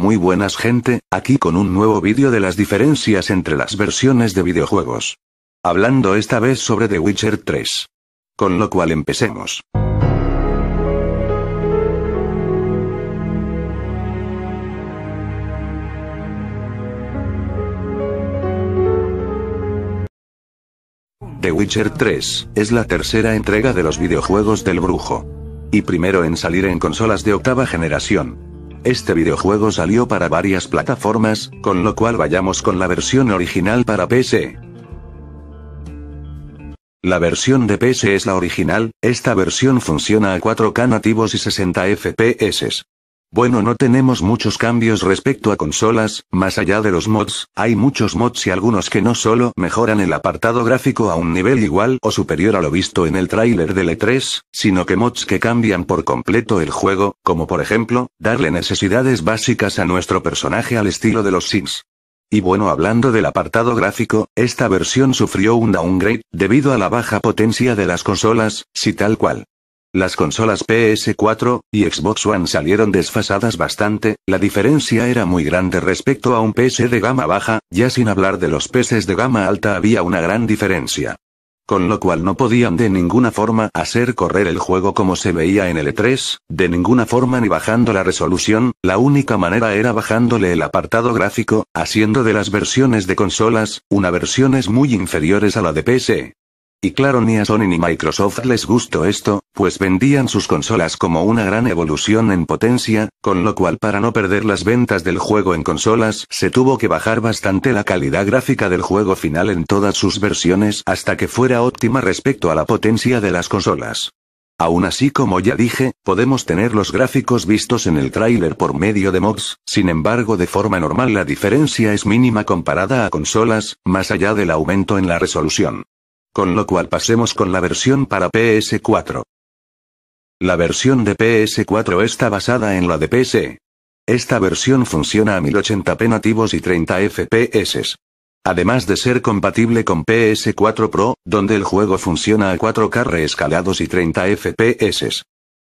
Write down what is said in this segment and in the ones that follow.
Muy buenas gente, aquí con un nuevo vídeo de las diferencias entre las versiones de videojuegos. Hablando esta vez sobre The Witcher 3. Con lo cual empecemos. The Witcher 3, es la tercera entrega de los videojuegos del brujo. Y primero en salir en consolas de octava generación, este videojuego salió para varias plataformas, con lo cual vayamos con la versión original para PC. La versión de PC es la original, esta versión funciona a 4K nativos y 60 FPS. Bueno, no tenemos muchos cambios respecto a consolas, más allá de los mods, hay muchos mods y algunos que no solo mejoran el apartado gráfico a un nivel igual o superior a lo visto en el tráiler de E3, sino que mods que cambian por completo el juego, como por ejemplo, darle necesidades básicas a nuestro personaje al estilo de los Sims. Y bueno, hablando del apartado gráfico, esta versión sufrió un downgrade, debido a la baja potencia de las consolas, si tal cual. Las consolas PS4 y Xbox One salieron desfasadas bastante, la diferencia era muy grande respecto a un PC de gama baja, ya sin hablar de los PCs de gama alta había una gran diferencia. Con lo cual no podían de ninguna forma hacer correr el juego como se veía en el E3, de ninguna forma ni bajando la resolución, la única manera era bajándole el apartado gráfico, haciendo de las versiones de consolas, una versiones muy inferiores a la de PC. Y claro ni a Sony ni Microsoft les gustó esto, pues vendían sus consolas como una gran evolución en potencia, con lo cual para no perder las ventas del juego en consolas se tuvo que bajar bastante la calidad gráfica del juego final en todas sus versiones hasta que fuera óptima respecto a la potencia de las consolas. Aún así, como ya dije, podemos tener los gráficos vistos en el tráiler por medio de mods, sin embargo de forma normal la diferencia es mínima comparada a consolas, más allá del aumento en la resolución. Con lo cual pasemos con la versión para PS4. La versión de PS4 está basada en la de PC. Esta versión funciona a 1080p nativos y 30 FPS. Además de ser compatible con PS4 Pro, donde el juego funciona a 4K reescalados y 30 FPS.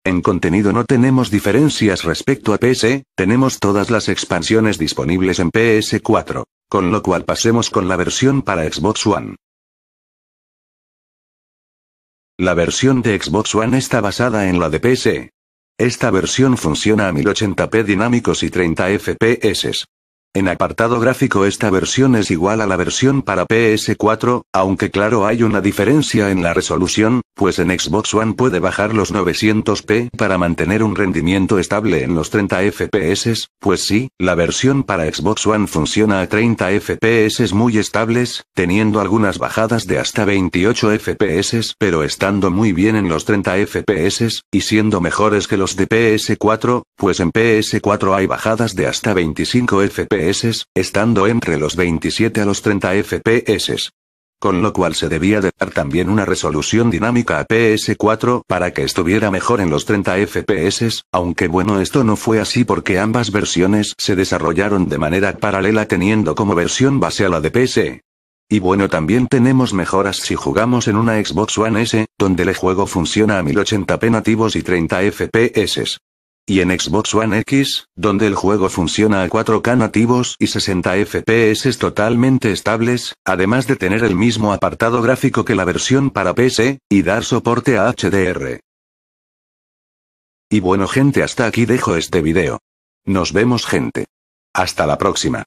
En contenido no tenemos diferencias respecto a PC, tenemos todas las expansiones disponibles en PS4, con lo cual pasemos con la versión para Xbox One. La versión de Xbox One está basada en la de PC. Esta versión funciona a 1080p dinámicos y 30 FPS. En apartado gráfico esta versión es igual a la versión para PS4, aunque claro hay una diferencia en la resolución, pues en Xbox One puede bajar los 900p para mantener un rendimiento estable en los 30 FPS, pues sí, la versión para Xbox One funciona a 30 FPS muy estables, teniendo algunas bajadas de hasta 28 FPS pero estando muy bien en los 30 FPS, y siendo mejores que los de PS4, pues en PS4 hay bajadas de hasta 25 FPS, estando entre los 27 a los 30 FPS con lo cual se debía de dar también una resolución dinámica a PS4 para que estuviera mejor en los 30 FPS, aunque bueno esto no fue así porque ambas versiones se desarrollaron de manera paralela teniendo como versión base a la de PS. Y bueno también tenemos mejoras si jugamos en una Xbox One S, donde el juego funciona a 1080p nativos y 30 FPS y en Xbox One X, donde el juego funciona a 4K nativos y 60 FPS totalmente estables, además de tener el mismo apartado gráfico que la versión para PC, y dar soporte a HDR. Y bueno gente hasta aquí dejo este video. Nos vemos gente. Hasta la próxima.